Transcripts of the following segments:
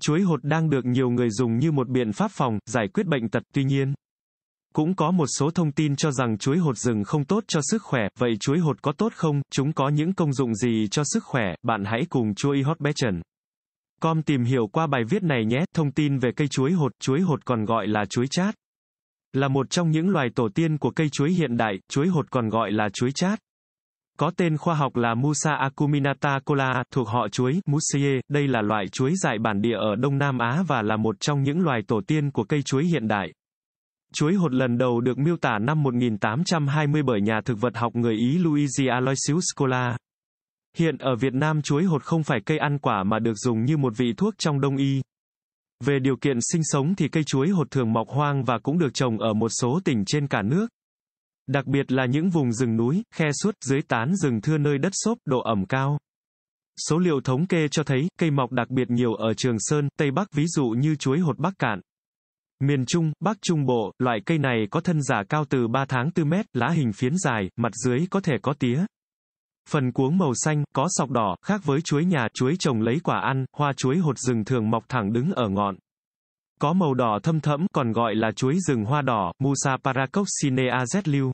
Chuối hột đang được nhiều người dùng như một biện pháp phòng, giải quyết bệnh tật, tuy nhiên. Cũng có một số thông tin cho rằng chuối hột rừng không tốt cho sức khỏe, vậy chuối hột có tốt không, chúng có những công dụng gì cho sức khỏe, bạn hãy cùng chuối hot Bechen. Com tìm hiểu qua bài viết này nhé, thông tin về cây chuối hột, chuối hột còn gọi là chuối chát. Là một trong những loài tổ tiên của cây chuối hiện đại, chuối hột còn gọi là chuối chát. Có tên khoa học là Musa acuminata cola, thuộc họ chuối, Musie, đây là loại chuối dại bản địa ở Đông Nam Á và là một trong những loài tổ tiên của cây chuối hiện đại. Chuối hột lần đầu được miêu tả năm 1820 bởi nhà thực vật học người Ý Luigi Aloysius Cola. Hiện ở Việt Nam chuối hột không phải cây ăn quả mà được dùng như một vị thuốc trong đông y. Về điều kiện sinh sống thì cây chuối hột thường mọc hoang và cũng được trồng ở một số tỉnh trên cả nước. Đặc biệt là những vùng rừng núi, khe suốt, dưới tán rừng thưa nơi đất xốp, độ ẩm cao. Số liệu thống kê cho thấy, cây mọc đặc biệt nhiều ở Trường Sơn, Tây Bắc ví dụ như chuối hột Bắc Cạn. Miền Trung, Bắc Trung Bộ, loại cây này có thân giả cao từ 3 tháng 4 mét, lá hình phiến dài, mặt dưới có thể có tía. Phần cuống màu xanh, có sọc đỏ, khác với chuối nhà, chuối trồng lấy quả ăn, hoa chuối hột rừng thường mọc thẳng đứng ở ngọn. Có màu đỏ thâm thẫm còn gọi là chuối rừng hoa đỏ, Musa paracoccinea zliu.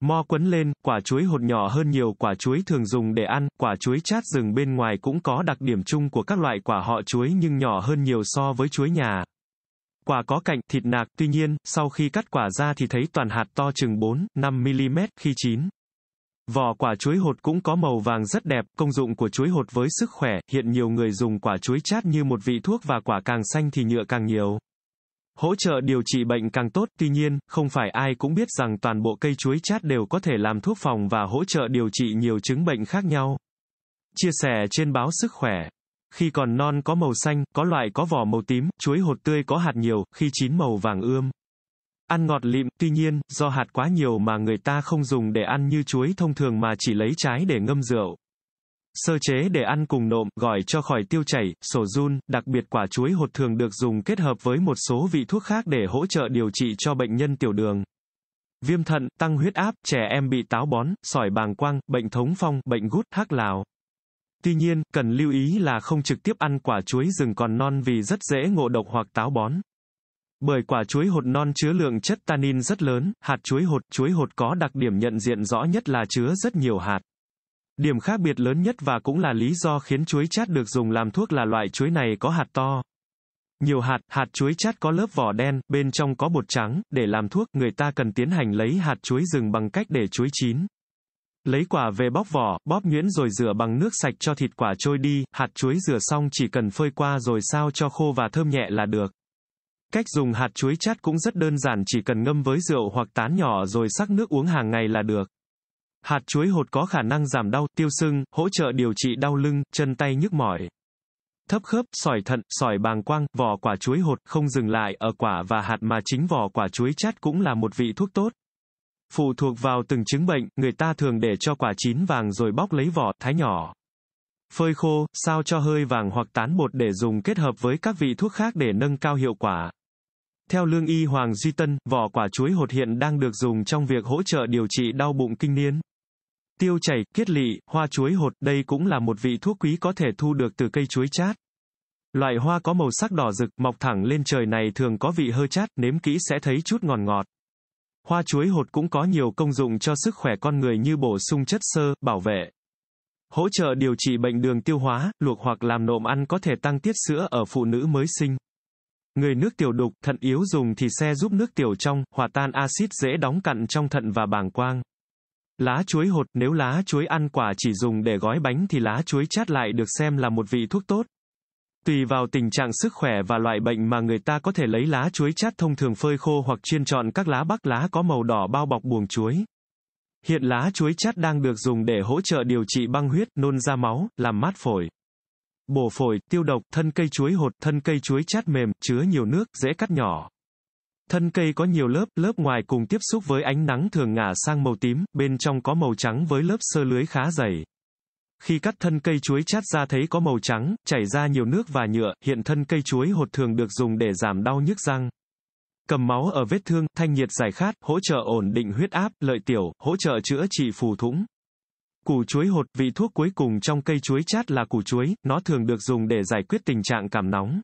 Mo quấn lên, quả chuối hột nhỏ hơn nhiều quả chuối thường dùng để ăn, quả chuối chát rừng bên ngoài cũng có đặc điểm chung của các loại quả họ chuối nhưng nhỏ hơn nhiều so với chuối nhà. Quả có cạnh, thịt nạc, tuy nhiên, sau khi cắt quả ra thì thấy toàn hạt to chừng 4, 5 mm khi chín. Vỏ quả chuối hột cũng có màu vàng rất đẹp, công dụng của chuối hột với sức khỏe, hiện nhiều người dùng quả chuối chát như một vị thuốc và quả càng xanh thì nhựa càng nhiều. Hỗ trợ điều trị bệnh càng tốt, tuy nhiên, không phải ai cũng biết rằng toàn bộ cây chuối chát đều có thể làm thuốc phòng và hỗ trợ điều trị nhiều chứng bệnh khác nhau. Chia sẻ trên báo Sức Khỏe Khi còn non có màu xanh, có loại có vỏ màu tím, chuối hột tươi có hạt nhiều, khi chín màu vàng ươm. Ăn ngọt lịm, tuy nhiên, do hạt quá nhiều mà người ta không dùng để ăn như chuối thông thường mà chỉ lấy trái để ngâm rượu. Sơ chế để ăn cùng nộm, gọi cho khỏi tiêu chảy, sổ run, đặc biệt quả chuối hột thường được dùng kết hợp với một số vị thuốc khác để hỗ trợ điều trị cho bệnh nhân tiểu đường. Viêm thận, tăng huyết áp, trẻ em bị táo bón, sỏi bàng quang, bệnh thống phong, bệnh gút, hắc lào. Tuy nhiên, cần lưu ý là không trực tiếp ăn quả chuối rừng còn non vì rất dễ ngộ độc hoặc táo bón. Bởi quả chuối hột non chứa lượng chất tannin rất lớn, hạt chuối hột, chuối hột có đặc điểm nhận diện rõ nhất là chứa rất nhiều hạt. Điểm khác biệt lớn nhất và cũng là lý do khiến chuối chát được dùng làm thuốc là loại chuối này có hạt to. Nhiều hạt, hạt chuối chát có lớp vỏ đen, bên trong có bột trắng, để làm thuốc, người ta cần tiến hành lấy hạt chuối rừng bằng cách để chuối chín. Lấy quả về bóc vỏ, bóp nhuyễn rồi rửa bằng nước sạch cho thịt quả trôi đi, hạt chuối rửa xong chỉ cần phơi qua rồi sao cho khô và thơm nhẹ là được. Cách dùng hạt chuối chát cũng rất đơn giản chỉ cần ngâm với rượu hoặc tán nhỏ rồi sắc nước uống hàng ngày là được. Hạt chuối hột có khả năng giảm đau, tiêu sưng, hỗ trợ điều trị đau lưng, chân tay nhức mỏi. Thấp khớp, sỏi thận, sỏi bàng quang, vỏ quả chuối hột không dừng lại ở quả và hạt mà chính vỏ quả chuối chát cũng là một vị thuốc tốt. Phụ thuộc vào từng chứng bệnh, người ta thường để cho quả chín vàng rồi bóc lấy vỏ, thái nhỏ. Phơi khô, sao cho hơi vàng hoặc tán bột để dùng kết hợp với các vị thuốc khác để nâng cao hiệu quả. Theo lương y Hoàng Duy Tân, vỏ quả chuối hột hiện đang được dùng trong việc hỗ trợ điều trị đau bụng kinh niên. Tiêu chảy, kiết lỵ, hoa chuối hột, đây cũng là một vị thuốc quý có thể thu được từ cây chuối chát. Loại hoa có màu sắc đỏ rực, mọc thẳng lên trời này thường có vị hơi chát, nếm kỹ sẽ thấy chút ngọt ngọt. Hoa chuối hột cũng có nhiều công dụng cho sức khỏe con người như bổ sung chất sơ, bảo vệ, hỗ trợ điều trị bệnh đường tiêu hóa, luộc hoặc làm nộm ăn có thể tăng tiết sữa ở phụ nữ mới sinh. Người nước tiểu đục, thận yếu dùng thì xe giúp nước tiểu trong, hòa tan axit dễ đóng cặn trong thận và bàng quang. Lá chuối hột, nếu lá chuối ăn quả chỉ dùng để gói bánh thì lá chuối chát lại được xem là một vị thuốc tốt. Tùy vào tình trạng sức khỏe và loại bệnh mà người ta có thể lấy lá chuối chát thông thường phơi khô hoặc chiên chọn các lá bắc lá có màu đỏ bao bọc buồng chuối. Hiện lá chuối chát đang được dùng để hỗ trợ điều trị băng huyết, nôn ra máu, làm mát phổi bổ phổi, tiêu độc, thân cây chuối hột, thân cây chuối chát mềm, chứa nhiều nước, dễ cắt nhỏ. Thân cây có nhiều lớp, lớp ngoài cùng tiếp xúc với ánh nắng thường ngả sang màu tím, bên trong có màu trắng với lớp sơ lưới khá dày. Khi cắt thân cây chuối chát ra thấy có màu trắng, chảy ra nhiều nước và nhựa, hiện thân cây chuối hột thường được dùng để giảm đau nhức răng. Cầm máu ở vết thương, thanh nhiệt giải khát, hỗ trợ ổn định huyết áp, lợi tiểu, hỗ trợ chữa trị phù thủng. Củ chuối hột vị thuốc cuối cùng trong cây chuối chát là củ chuối, nó thường được dùng để giải quyết tình trạng cảm nóng.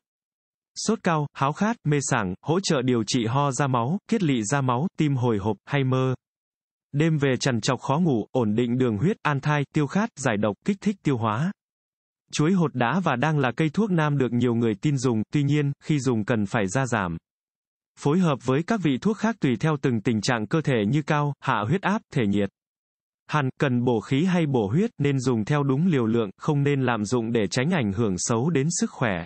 Sốt cao, háo khát, mê sảng, hỗ trợ điều trị ho ra máu, kiết lị ra máu, tim hồi hộp, hay mơ. Đêm về trằn trọc khó ngủ, ổn định đường huyết, an thai, tiêu khát, giải độc, kích thích tiêu hóa. Chuối hột đã và đang là cây thuốc nam được nhiều người tin dùng, tuy nhiên, khi dùng cần phải gia giảm. Phối hợp với các vị thuốc khác tùy theo từng tình trạng cơ thể như cao, hạ huyết áp, thể nhiệt. Hàn, cần bổ khí hay bổ huyết nên dùng theo đúng liều lượng, không nên lạm dụng để tránh ảnh hưởng xấu đến sức khỏe.